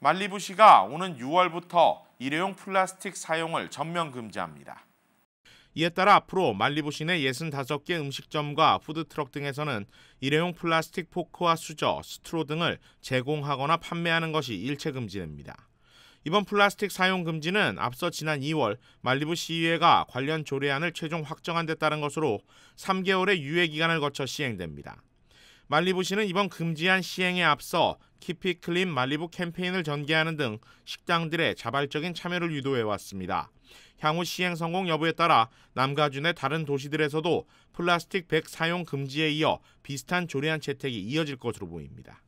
말리부시가 오는 6월부터 일회용 플라스틱 사용을 전면 금지합니다. 이에 따라 앞으로 말리부 시내 65개 음식점과 푸드트럭 등에서는 일회용 플라스틱 포크와 수저, 스트로 등을 제공하거나 판매하는 것이 일체 금지됩니다. 이번 플라스틱 사용 금지는 앞서 지난 2월 말리부 시의회가 관련 조례안을 최종 확정한 데 따른 것으로 3개월의 유예 기간을 거쳐 시행됩니다. 말리부 시는 이번 금지안 시행에 앞서 키피 클린 말리부 캠페인을 전개하는 등 식당들의 자발적인 참여를 유도해 왔습니다. 향후 시행 성공 여부에 따라 남가준의 다른 도시들에서도 플라스틱 백 사용 금지에 이어 비슷한 조례안 채택이 이어질 것으로 보입니다.